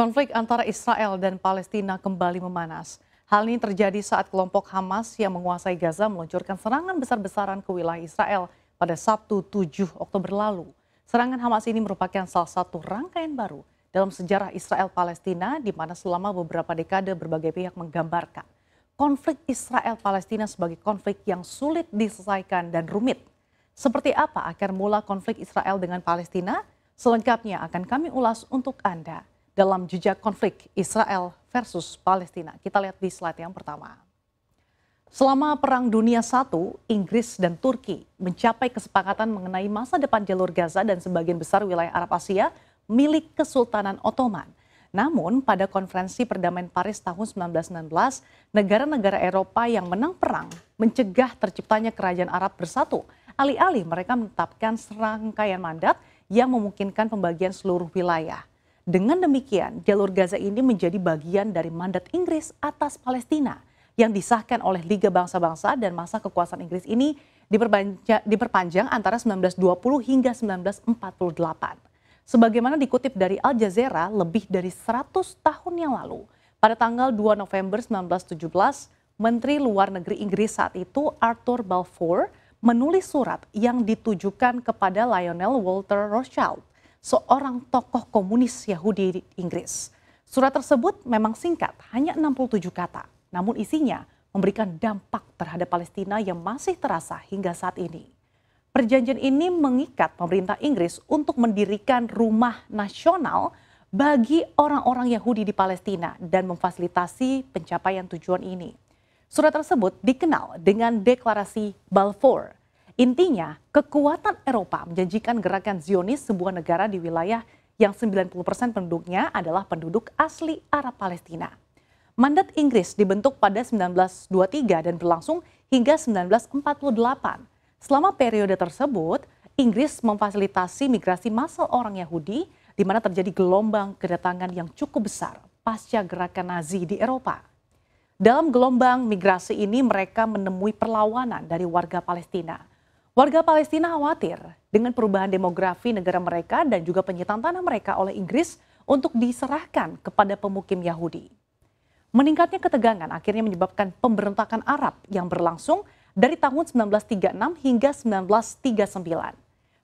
Konflik antara Israel dan Palestina kembali memanas. Hal ini terjadi saat kelompok Hamas yang menguasai Gaza meluncurkan serangan besar-besaran ke wilayah Israel pada Sabtu 7 Oktober lalu. Serangan Hamas ini merupakan salah satu rangkaian baru dalam sejarah Israel-Palestina di mana selama beberapa dekade berbagai pihak menggambarkan konflik Israel-Palestina sebagai konflik yang sulit diselesaikan dan rumit. Seperti apa akar mula konflik Israel dengan Palestina? Selengkapnya akan kami ulas untuk Anda dalam jejak konflik Israel versus Palestina. Kita lihat di slide yang pertama. Selama Perang Dunia I, Inggris dan Turki mencapai kesepakatan mengenai masa depan jalur Gaza dan sebagian besar wilayah Arab Asia milik Kesultanan Ottoman. Namun, pada konferensi perdamaian Paris tahun 1919, negara-negara Eropa yang menang perang mencegah terciptanya kerajaan Arab bersatu. Alih-alih mereka menetapkan serangkaian mandat yang memungkinkan pembagian seluruh wilayah. Dengan demikian, jalur Gaza ini menjadi bagian dari mandat Inggris atas Palestina yang disahkan oleh Liga Bangsa-Bangsa dan masa kekuasaan Inggris ini diperpanjang, antara 1920 hingga 1948. Sebagaimana dikutip dari Al Jazeera lebih dari 100 tahun yang lalu, pada tanggal 2 November 1917, Menteri Luar Negeri Inggris saat itu Arthur Balfour menulis surat yang ditujukan kepada Lionel Walter Rothschild seorang tokoh komunis Yahudi di Inggris. Surat tersebut memang singkat, hanya 67 kata, namun isinya memberikan dampak terhadap Palestina yang masih terasa hingga saat ini. Perjanjian ini mengikat pemerintah Inggris untuk mendirikan rumah nasional bagi orang-orang Yahudi di Palestina dan memfasilitasi pencapaian tujuan ini. Surat tersebut dikenal dengan Deklarasi Balfour Intinya, kekuatan Eropa menjanjikan gerakan Zionis sebuah negara di wilayah yang 90% penduduknya adalah penduduk asli Arab Palestina. Mandat Inggris dibentuk pada 1923 dan berlangsung hingga 1948. Selama periode tersebut, Inggris memfasilitasi migrasi massal orang Yahudi di mana terjadi gelombang kedatangan yang cukup besar pasca gerakan Nazi di Eropa. Dalam gelombang migrasi ini mereka menemui perlawanan dari warga Palestina. Warga Palestina khawatir dengan perubahan demografi negara mereka dan juga penyitaan tanah mereka oleh Inggris untuk diserahkan kepada pemukim Yahudi. Meningkatnya ketegangan akhirnya menyebabkan pemberontakan Arab yang berlangsung dari tahun 1936 hingga 1939.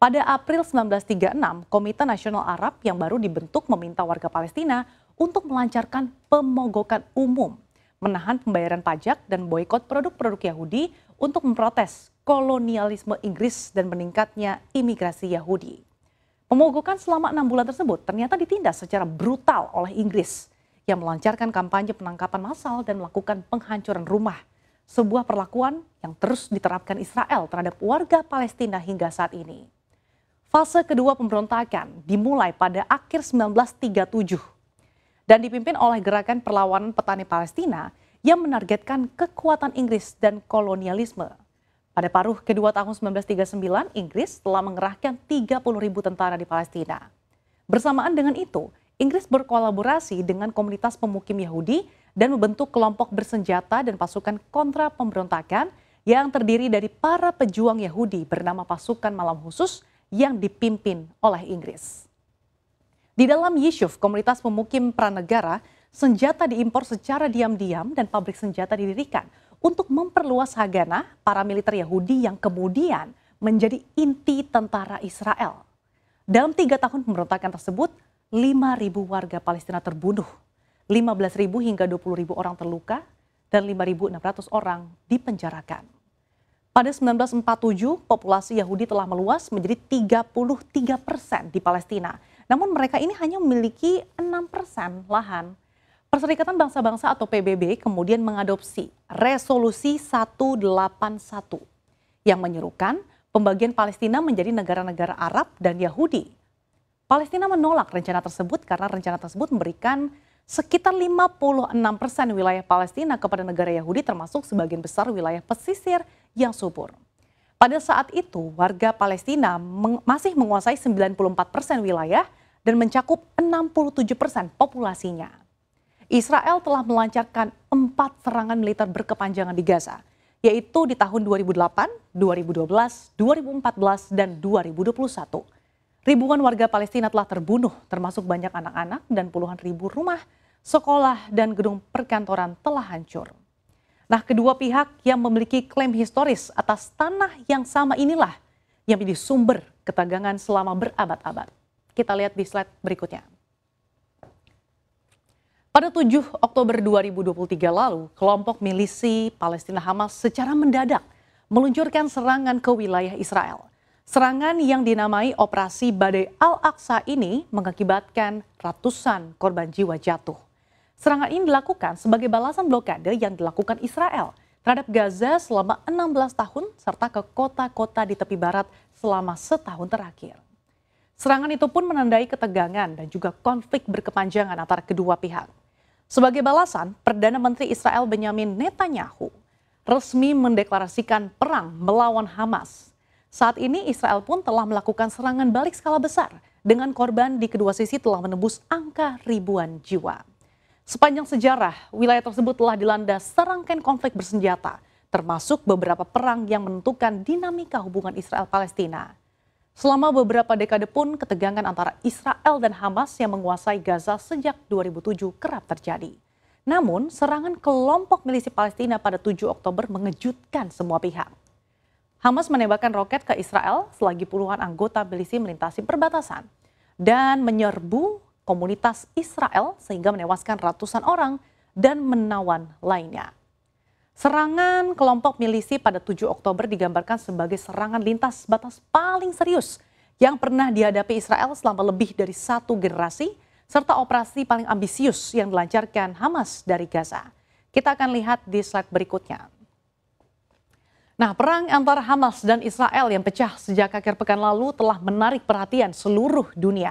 Pada April 1936, Komite Nasional Arab yang baru dibentuk meminta warga Palestina untuk melancarkan pemogokan umum, menahan pembayaran pajak dan boykot produk-produk Yahudi untuk memprotes kolonialisme Inggris dan meningkatnya imigrasi Yahudi. Pemogokan selama enam bulan tersebut ternyata ditindas secara brutal oleh Inggris yang melancarkan kampanye penangkapan massal dan melakukan penghancuran rumah. Sebuah perlakuan yang terus diterapkan Israel terhadap warga Palestina hingga saat ini. Fase kedua pemberontakan dimulai pada akhir 1937 dan dipimpin oleh gerakan perlawanan petani Palestina yang menargetkan kekuatan Inggris dan kolonialisme. Pada paruh kedua tahun 1939, Inggris telah mengerahkan 30 ribu tentara di Palestina. Bersamaan dengan itu, Inggris berkolaborasi dengan komunitas pemukim Yahudi dan membentuk kelompok bersenjata dan pasukan kontra pemberontakan yang terdiri dari para pejuang Yahudi bernama Pasukan Malam Khusus yang dipimpin oleh Inggris. Di dalam Yishuv, komunitas pemukim pranegara senjata diimpor secara diam-diam dan pabrik senjata didirikan untuk memperluas Haganah para militer Yahudi yang kemudian menjadi inti tentara Israel. Dalam tiga tahun pemberontakan tersebut, 5.000 warga Palestina terbunuh, 15.000 hingga 20.000 orang terluka, dan 5.600 orang dipenjarakan. Pada 1947, populasi Yahudi telah meluas menjadi 33 persen di Palestina. Namun mereka ini hanya memiliki 6 persen lahan. Perserikatan Bangsa-Bangsa atau PBB kemudian mengadopsi resolusi 181 yang menyerukan pembagian Palestina menjadi negara-negara Arab dan Yahudi. Palestina menolak rencana tersebut karena rencana tersebut memberikan sekitar 56 persen wilayah Palestina kepada negara Yahudi termasuk sebagian besar wilayah pesisir yang subur. Pada saat itu warga Palestina meng masih menguasai 94 persen wilayah dan mencakup 67 persen populasinya. Israel telah melancarkan empat serangan militer berkepanjangan di Gaza, yaitu di tahun 2008, 2012, 2014, dan 2021. Ribuan warga Palestina telah terbunuh, termasuk banyak anak-anak dan puluhan ribu rumah, sekolah, dan gedung perkantoran telah hancur. Nah, kedua pihak yang memiliki klaim historis atas tanah yang sama inilah yang menjadi sumber ketegangan selama berabad-abad. Kita lihat di slide berikutnya. Pada 7 Oktober 2023 lalu, kelompok milisi Palestina Hamas secara mendadak meluncurkan serangan ke wilayah Israel. Serangan yang dinamai Operasi Badai Al-Aqsa ini mengakibatkan ratusan korban jiwa jatuh. Serangan ini dilakukan sebagai balasan blokade yang dilakukan Israel terhadap Gaza selama 16 tahun serta ke kota-kota di tepi barat selama setahun terakhir. Serangan itu pun menandai ketegangan dan juga konflik berkepanjangan antara kedua pihak. Sebagai balasan, Perdana Menteri Israel Benjamin Netanyahu resmi mendeklarasikan perang melawan Hamas. Saat ini Israel pun telah melakukan serangan balik skala besar dengan korban di kedua sisi telah menembus angka ribuan jiwa. Sepanjang sejarah, wilayah tersebut telah dilanda serangkaian konflik bersenjata, termasuk beberapa perang yang menentukan dinamika hubungan Israel-Palestina. Selama beberapa dekade pun, ketegangan antara Israel dan Hamas yang menguasai Gaza sejak 2007 kerap terjadi. Namun, serangan kelompok milisi Palestina pada 7 Oktober mengejutkan semua pihak. Hamas menembakkan roket ke Israel selagi puluhan anggota milisi melintasi perbatasan dan menyerbu komunitas Israel sehingga menewaskan ratusan orang dan menawan lainnya. Serangan kelompok milisi pada 7 Oktober digambarkan sebagai serangan lintas batas paling serius yang pernah dihadapi Israel selama lebih dari satu generasi, serta operasi paling ambisius yang dilancarkan Hamas dari Gaza. Kita akan lihat di slide berikutnya. Nah, perang antara Hamas dan Israel yang pecah sejak akhir pekan lalu telah menarik perhatian seluruh dunia.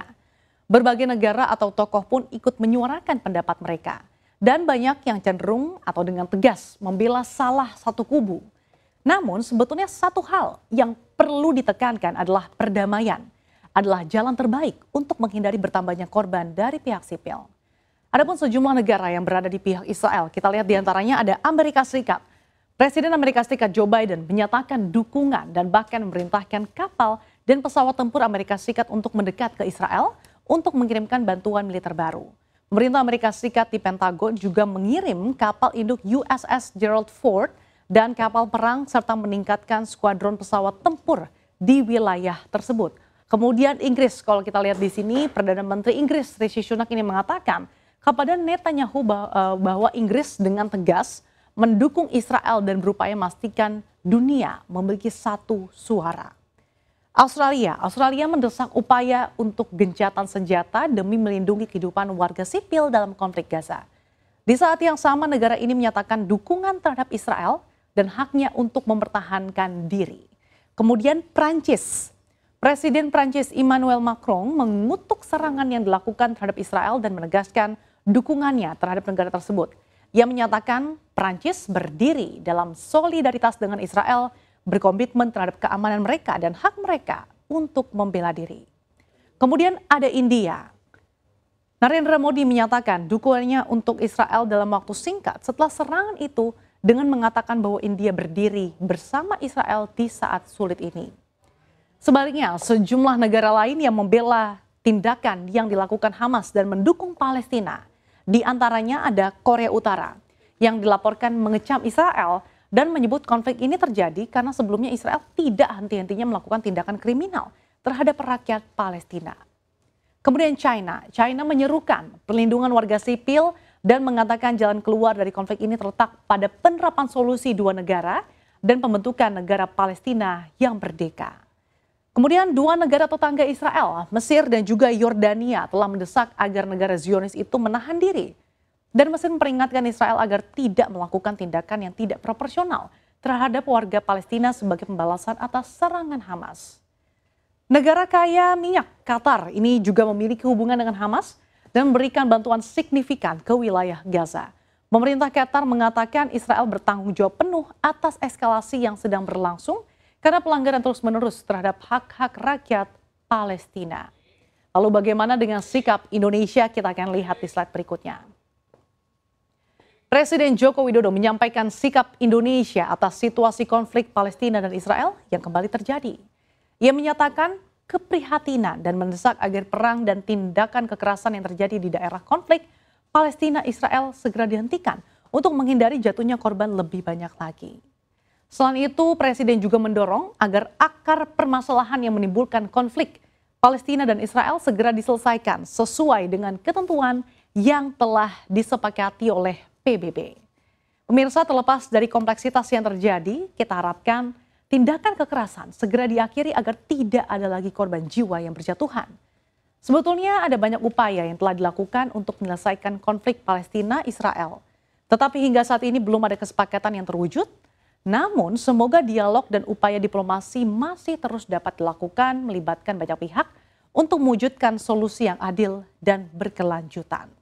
Berbagai negara atau tokoh pun ikut menyuarakan pendapat mereka dan banyak yang cenderung atau dengan tegas membela salah satu kubu. Namun sebetulnya satu hal yang perlu ditekankan adalah perdamaian, adalah jalan terbaik untuk menghindari bertambahnya korban dari pihak sipil. Adapun sejumlah negara yang berada di pihak Israel, kita lihat diantaranya ada Amerika Serikat. Presiden Amerika Serikat Joe Biden menyatakan dukungan dan bahkan memerintahkan kapal dan pesawat tempur Amerika Serikat untuk mendekat ke Israel untuk mengirimkan bantuan militer baru. Pemerintah Amerika Serikat di Pentagon juga mengirim kapal induk USS Gerald Ford dan kapal perang serta meningkatkan skuadron pesawat tempur di wilayah tersebut. Kemudian Inggris, kalau kita lihat di sini Perdana Menteri Inggris Rishi Sunak ini mengatakan kepada Netanyahu eh, bahwa Inggris dengan tegas mendukung Israel dan berupaya memastikan dunia memiliki satu suara. Australia, Australia mendesak upaya untuk gencatan senjata demi melindungi kehidupan warga sipil dalam konflik Gaza. Di saat yang sama negara ini menyatakan dukungan terhadap Israel dan haknya untuk mempertahankan diri. Kemudian Prancis. Presiden Prancis Emmanuel Macron mengutuk serangan yang dilakukan terhadap Israel dan menegaskan dukungannya terhadap negara tersebut. Ia menyatakan Prancis berdiri dalam solidaritas dengan Israel berkomitmen terhadap keamanan mereka dan hak mereka untuk membela diri. Kemudian ada India. Narendra Modi menyatakan dukungannya untuk Israel dalam waktu singkat setelah serangan itu dengan mengatakan bahwa India berdiri bersama Israel di saat sulit ini. Sebaliknya, sejumlah negara lain yang membela tindakan yang dilakukan Hamas dan mendukung Palestina, di antaranya ada Korea Utara yang dilaporkan mengecam Israel dan menyebut konflik ini terjadi karena sebelumnya Israel tidak henti-hentinya melakukan tindakan kriminal terhadap rakyat Palestina. Kemudian China, China menyerukan perlindungan warga sipil dan mengatakan jalan keluar dari konflik ini terletak pada penerapan solusi dua negara dan pembentukan negara Palestina yang merdeka. Kemudian dua negara tetangga Israel, Mesir dan juga Yordania telah mendesak agar negara Zionis itu menahan diri dan mesin memperingatkan Israel agar tidak melakukan tindakan yang tidak proporsional terhadap warga Palestina sebagai pembalasan atas serangan Hamas. Negara kaya minyak Qatar ini juga memiliki hubungan dengan Hamas dan memberikan bantuan signifikan ke wilayah Gaza. Pemerintah Qatar mengatakan Israel bertanggung jawab penuh atas eskalasi yang sedang berlangsung karena pelanggaran terus-menerus terhadap hak-hak rakyat Palestina. Lalu bagaimana dengan sikap Indonesia kita akan lihat di slide berikutnya. Presiden Joko Widodo menyampaikan sikap Indonesia atas situasi konflik Palestina dan Israel yang kembali terjadi. Ia menyatakan keprihatinan dan mendesak agar perang dan tindakan kekerasan yang terjadi di daerah konflik Palestina-Israel segera dihentikan untuk menghindari jatuhnya korban lebih banyak lagi. Selain itu, Presiden juga mendorong agar akar permasalahan yang menimbulkan konflik Palestina dan Israel segera diselesaikan sesuai dengan ketentuan yang telah disepakati oleh PBB. Pemirsa terlepas dari kompleksitas yang terjadi, kita harapkan tindakan kekerasan segera diakhiri agar tidak ada lagi korban jiwa yang berjatuhan. Sebetulnya ada banyak upaya yang telah dilakukan untuk menyelesaikan konflik Palestina-Israel. Tetapi hingga saat ini belum ada kesepakatan yang terwujud. Namun semoga dialog dan upaya diplomasi masih terus dapat dilakukan melibatkan banyak pihak untuk mewujudkan solusi yang adil dan berkelanjutan.